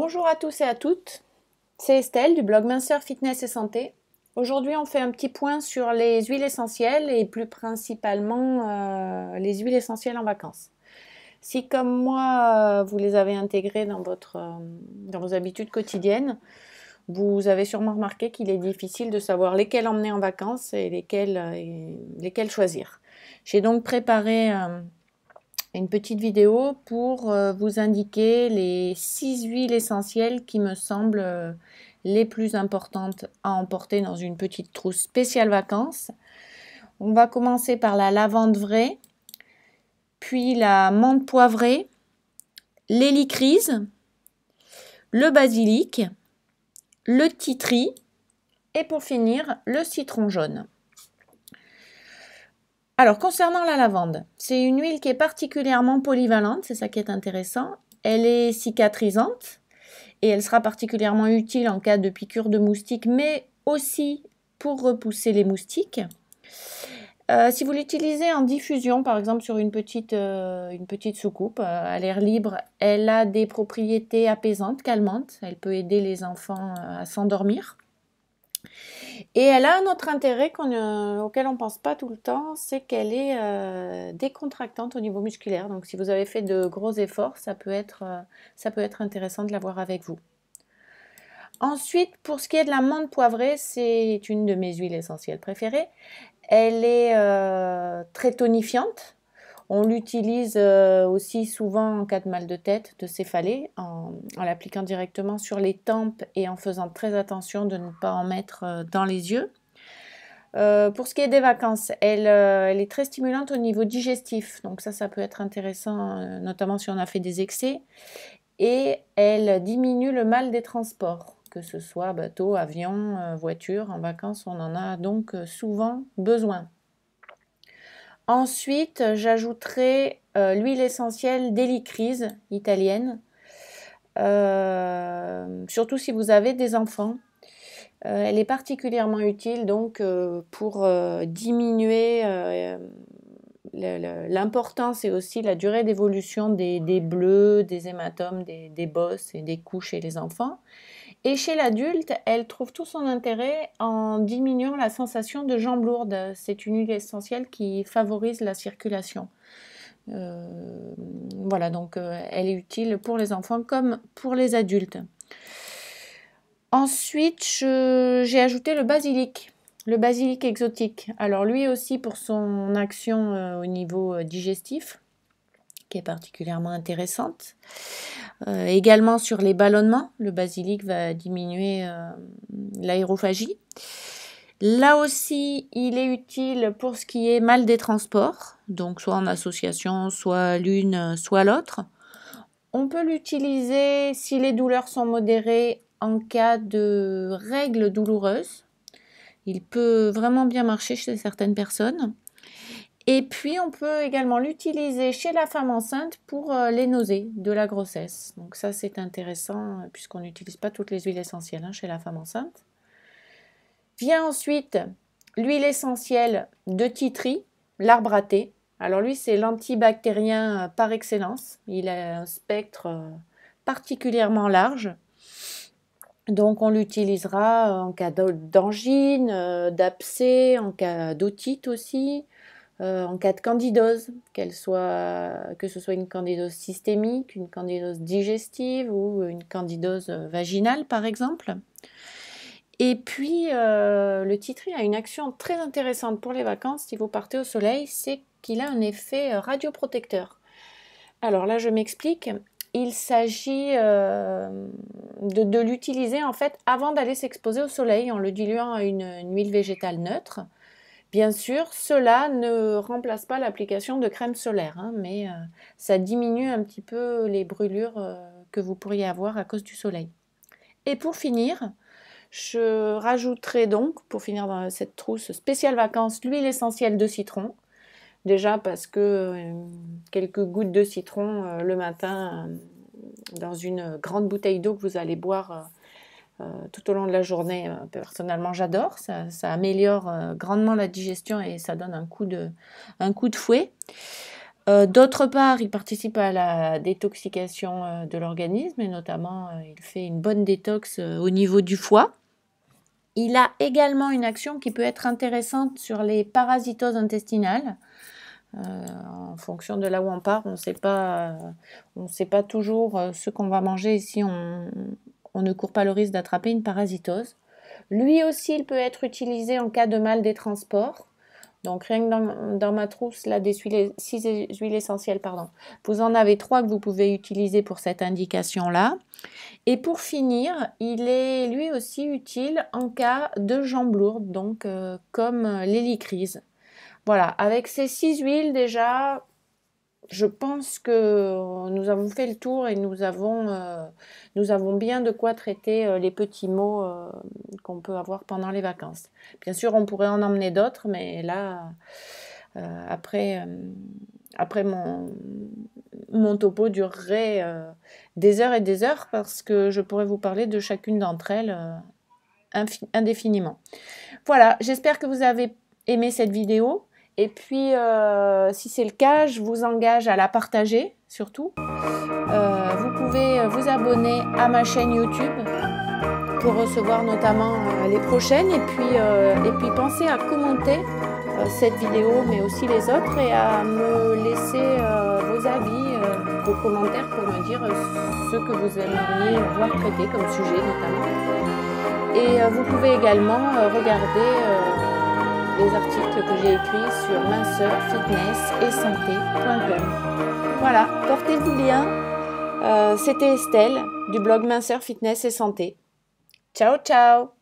Bonjour à tous et à toutes, c'est Estelle du blog Minceur Fitness et Santé. Aujourd'hui on fait un petit point sur les huiles essentielles et plus principalement euh, les huiles essentielles en vacances. Si comme moi euh, vous les avez intégrées dans, votre, euh, dans vos habitudes quotidiennes, vous avez sûrement remarqué qu'il est difficile de savoir lesquelles emmener en vacances et lesquelles, choisir. J'ai donc préparé une petite vidéo pour euh, vous indiquer les 6 huiles essentielles qui me semblent euh, les plus importantes à emporter dans une petite trousse spéciale vacances. On va commencer par la lavande vraie, puis la menthe poivrée, l'hélicryse, le basilic, le titri et pour finir le citron jaune. Alors, concernant la lavande, c'est une huile qui est particulièrement polyvalente, c'est ça qui est intéressant. Elle est cicatrisante et elle sera particulièrement utile en cas de piqûre de moustiques, mais aussi pour repousser les moustiques. Euh, si vous l'utilisez en diffusion, par exemple sur une petite, euh, soucoupe euh, à l'air libre, elle a des propriétés apaisantes, calmantes. Elle peut aider les enfants à s'endormir. Et elle a un autre intérêt auquel on ne pense pas tout le temps, c'est qu'elle est, euh, décontractante au niveau musculaire. Donc si vous avez fait de gros efforts, ça peut être, euh, ça peut être intéressant de l'avoir avec vous. Ensuite, pour ce qui est de la menthe poivrée, c'est une de mes huiles essentielles préférées. Elle est euh, très tonifiante, on l'utilise euh, aussi souvent en cas de mal de tête, de céphalée, en, l'appliquant directement sur les tempes et en faisant très attention de ne pas en mettre euh, dans les yeux. Euh, pour ce qui est des vacances, elle, est très stimulante au niveau digestif, donc ça, ça peut être intéressant, notamment si on a fait des excès. Et elle diminue le mal des transports, que ce soit bateau, avion, voiture, en vacances, on en a donc souvent besoin. Ensuite, j'ajouterai euh, l'huile essentielle d'hélicrise italienne, euh, surtout si vous avez des enfants. Euh, elle est particulièrement utile donc pour diminuer l'importance et aussi la durée d'évolution des, bleus, des hématomes, des, des bosses et des couches chez les enfants. Et chez l'adulte, elle trouve tout son intérêt en diminuant la sensation de jambes lourdes. C'est une huile essentielle qui favorise la circulation. Euh, voilà, donc euh, elle est utile pour les enfants comme pour les adultes. Ensuite, j'ai ajouté le basilic, le basilic exotique. Alors lui aussi pour son action euh, au niveau digestif qui est particulièrement intéressante. Euh, également sur les ballonnements, le basilic va diminuer euh, l'aérophagie. Là aussi, il est utile pour ce qui est mal des transports, donc soit en association, soit l'une, soit l'autre. On peut l'utiliser si les douleurs sont modérées en cas de règles douloureuses. Il peut vraiment bien marcher chez certaines personnes. Et puis, on peut également l'utiliser chez la femme enceinte pour euh, les nausées de la grossesse. Donc ça, c'est intéressant euh, puisqu'on n'utilise pas toutes les huiles essentielles hein, chez la femme enceinte. Vient ensuite l'huile essentielle de titri, l'arbre à thé. Alors lui, c'est l'antibactérien euh, par excellence. Il a un spectre particulièrement large. Donc on l'utilisera en cas d'angine, d'abcès, en cas d'otite aussi, euh, en cas de candidose, que ce soit une candidose systémique, une candidose digestive ou une candidose euh, vaginale par exemple. Et puis, euh, le titri a une action très intéressante pour les vacances si vous partez au soleil, c'est qu'il a un effet radioprotecteur. Alors là, je m'explique. Il s'agit de, l'utiliser en fait avant d'aller s'exposer au soleil en le diluant à une huile végétale neutre. Bien sûr, cela ne remplace pas l'application de crème solaire, hein, mais euh, ça diminue un petit peu les brûlures euh, que vous pourriez avoir à cause du soleil. Et pour finir, je rajouterai donc, pour finir dans cette trousse spéciale vacances, l'huile essentielle de citron. Déjà parce que euh, quelques gouttes de citron le matin dans une grande bouteille d'eau que vous allez boire euh, tout au long de la journée. Euh, personnellement, j'adore. Ça, améliore euh, grandement la digestion et ça donne un coup de, fouet. D'autre part, il participe à la détoxication de l'organisme et notamment il fait une bonne détox au niveau du foie. Il a également une action qui peut être intéressante sur les parasitoses intestinales. en fonction de là où on part, on ne sait pas toujours ce qu'on va manger et si on, on ne court pas le risque d'attraper une parasitose. Lui aussi, il peut être utilisé en cas de mal des transports. Donc rien que dans, ma trousse, là, des huiles, huiles essentielles, pardon. Vous en avez trois que vous pouvez utiliser pour cette indication-là. Et pour finir, il est lui aussi utile en cas de jambes lourdes, donc euh, comme l'hélicrise. Voilà, avec ces six huiles déjà, je pense que nous avons fait le tour et nous avons, euh, nous avons bien de quoi traiter euh, les petits mots euh, qu'on peut avoir pendant les vacances. Bien sûr, on pourrait en emmener d'autres, mais là, après, après mon, mon topo durerait des heures et des heures parce que je pourrais vous parler de chacune d'entre elles indéfiniment. Voilà, j'espère que vous avez aimé cette vidéo. Et puis, euh, si c'est le cas, je vous engage à la partager, surtout. Euh, vous pouvez vous abonner à ma chaîne YouTube pour recevoir notamment euh, les prochaines. Et puis, et puis pensez à commenter cette vidéo, mais aussi les autres, et à me laisser vos avis, vos commentaires pour me dire ce que vous aimeriez voir traité comme sujet, notamment. Et vous pouvez également regarder des articles que j'ai écrits sur minceur, fitness et santé.com. Voilà, portez-vous bien. Euh, c'était Estelle du blog Minceur, Fitness et Santé. Ciao, ciao